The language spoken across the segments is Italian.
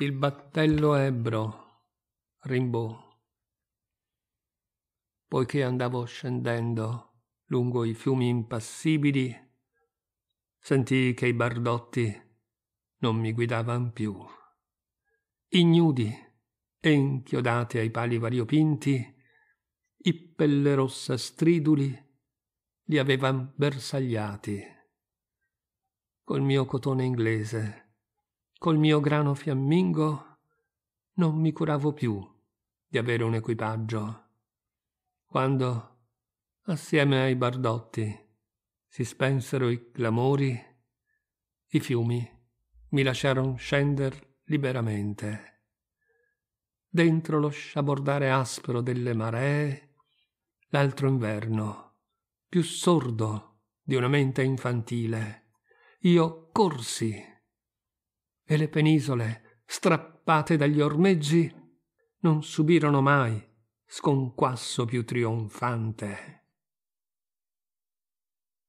Il battello ebro, Rimbaud. Poiché andavo scendendo lungo i fiumi impassibili, sentii che i bardotti non mi guidavan più. Ignudi e inchiodati ai pali variopinti, i pelle rossa striduli li avevan bersagliati. Col mio cotone inglese col mio grano fiammingo non mi curavo più di avere un equipaggio. Quando, assieme ai bardotti, si spensero i clamori, i fiumi mi lasciarono scender liberamente. Dentro lo sciabordare aspro delle maree, l'altro inverno, più sordo di una mente infantile, io corsi e le penisole, strappate dagli ormeggi, non subirono mai sconquasso più trionfante.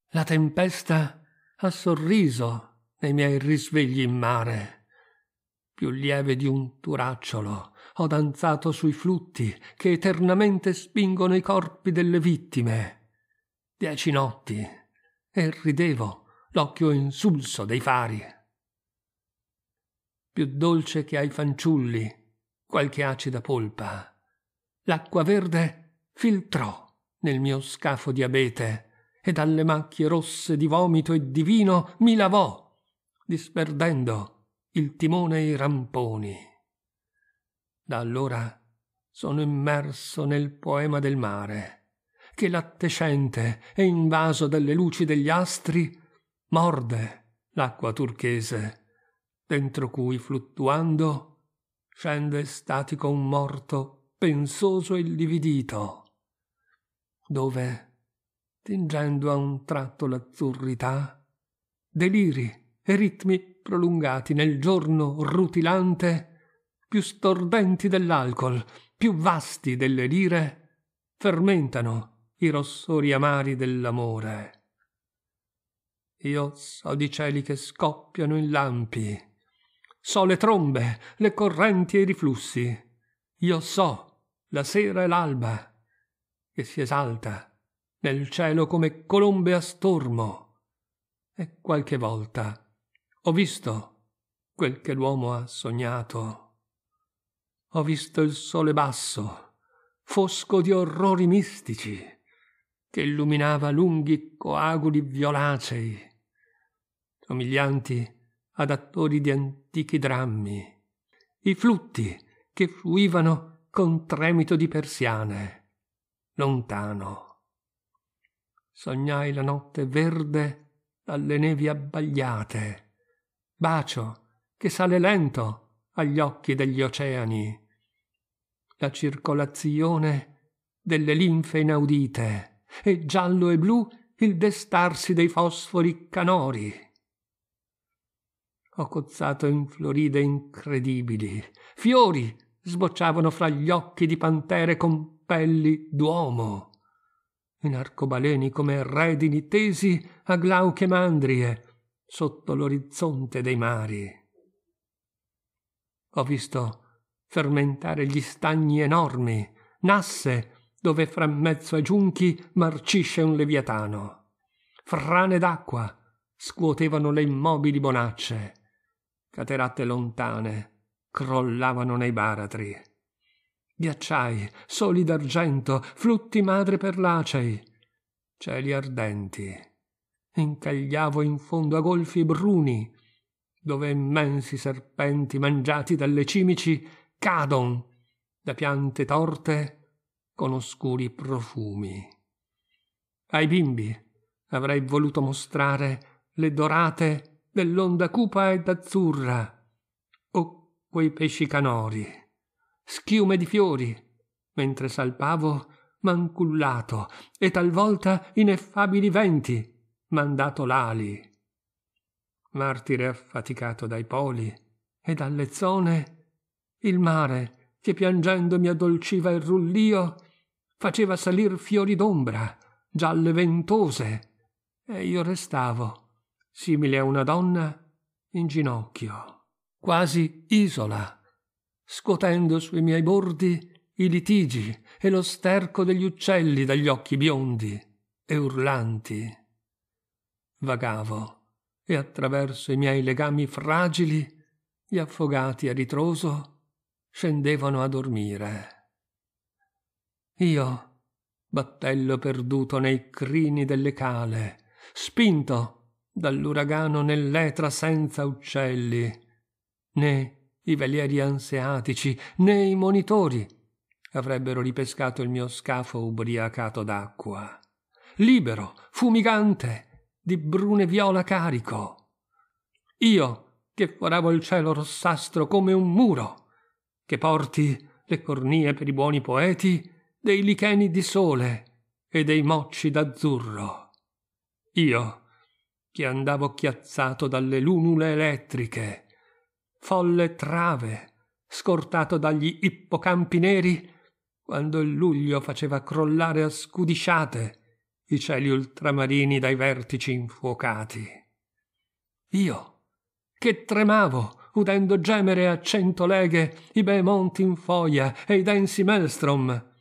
La tempesta ha sorriso nei miei risvegli in mare. Più lieve di un turacciolo ho danzato sui flutti che eternamente spingono i corpi delle vittime. Dieci notti e ridevo l'occhio insulso dei fari più dolce che ai fanciulli, qualche acida polpa. L'acqua verde filtrò nel mio scafo di abete e dalle macchie rosse di vomito e di vino mi lavò, disperdendo il timone e i ramponi. Da allora sono immerso nel poema del mare, che lattescente e invaso dalle luci degli astri morde l'acqua turchese dentro cui fluttuando scende statico un morto pensoso e lividito dove tingendo a un tratto l'azzurrità deliri e ritmi prolungati nel giorno rutilante più stordenti dell'alcol più vasti delle lire fermentano i rossori amari dell'amore io so di cieli che scoppiano in lampi So le trombe, le correnti e i riflussi. Io so la sera e l'alba, che si esalta nel cielo come colombe a stormo. E qualche volta ho visto quel che l'uomo ha sognato. Ho visto il sole basso, fosco di orrori mistici, che illuminava lunghi coaguli violacei, somiglianti ad attori di antichi drammi, i flutti che fluivano con tremito di persiane, lontano. Sognai la notte verde dalle nevi abbagliate, bacio che sale lento agli occhi degli oceani, la circolazione delle linfe inaudite e giallo e blu il destarsi dei fosfori canori ho cozzato in floride incredibili. Fiori sbocciavano fra gli occhi di pantere con pelli d'uomo. In arcobaleni come redini tesi a glauche mandrie sotto l'orizzonte dei mari. Ho visto fermentare gli stagni enormi, nasse dove fra mezzo ai giunchi marcisce un leviatano. Frane d'acqua scuotevano le immobili bonacce cateratte lontane crollavano nei baratri ghiacciai soli d'argento flutti madre perlacei cieli ardenti incagliavo in fondo a golfi bruni dove immensi serpenti mangiati dalle cimici cadon da piante torte con oscuri profumi ai bimbi avrei voluto mostrare le dorate dell'onda cupa ed azzurra, o quei pesci canori, schiume di fiori, mentre salpavo mancullato e talvolta ineffabili venti mandato l'ali. Martire affaticato dai poli e dalle zone, il mare che piangendo mi addolciva il rullio faceva salir fiori d'ombra, gialle ventose, e io restavo simile a una donna in ginocchio, quasi isola, scuotendo sui miei bordi i litigi e lo sterco degli uccelli dagli occhi biondi e urlanti. Vagavo e attraverso i miei legami fragili gli affogati a ritroso scendevano a dormire. Io, battello perduto nei crini delle cale, spinto dall'uragano nell'etra senza uccelli, né i velieri anseatici, né i monitori avrebbero ripescato il mio scafo ubriacato d'acqua. Libero, fumigante, di brune viola carico. Io, che foravo il cielo rossastro come un muro, che porti le cornie per i buoni poeti dei licheni di sole e dei mocci d'azzurro. Io, che andavo chiazzato dalle lunule elettriche, folle trave, scortato dagli ippocampi neri, quando il luglio faceva crollare a scudisciate i cieli ultramarini dai vertici infuocati. Io, che tremavo, udendo gemere a cento leghe i bei monti in foia e i densi maelstrom,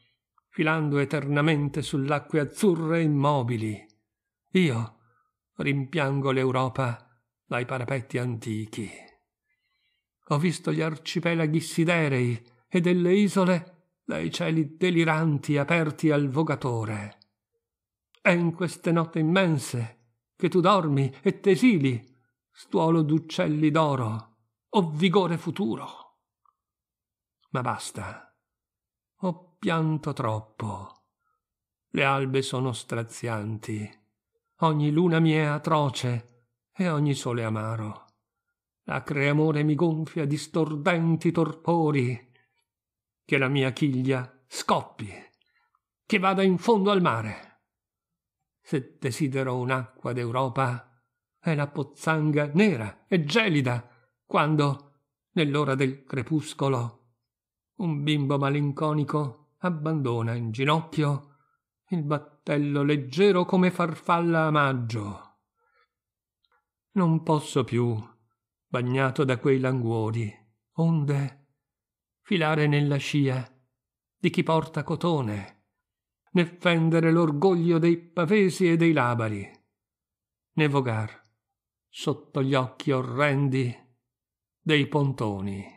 filando eternamente sull'acque azzurre immobili. Io, rimpiango l'Europa dai parapetti antichi. Ho visto gli arcipelaghi siderei e delle isole dai cieli deliranti aperti al vogatore. È in queste notti immense che tu dormi e t'esili, stuolo d'uccelli d'oro, o vigore futuro. Ma basta, ho pianto troppo. Le albe sono strazianti ogni luna mi è atroce e ogni sole amaro L'acre amore mi gonfia di stordenti torpori che la mia chiglia scoppi che vada in fondo al mare se desidero un'acqua d'europa è la pozzanga nera e gelida quando nell'ora del crepuscolo un bimbo malinconico abbandona in ginocchio il battito coltello leggero come farfalla a maggio non posso più bagnato da quei languori onde filare nella scia di chi porta cotone né fendere l'orgoglio dei pavesi e dei labari né vogar sotto gli occhi orrendi dei pontoni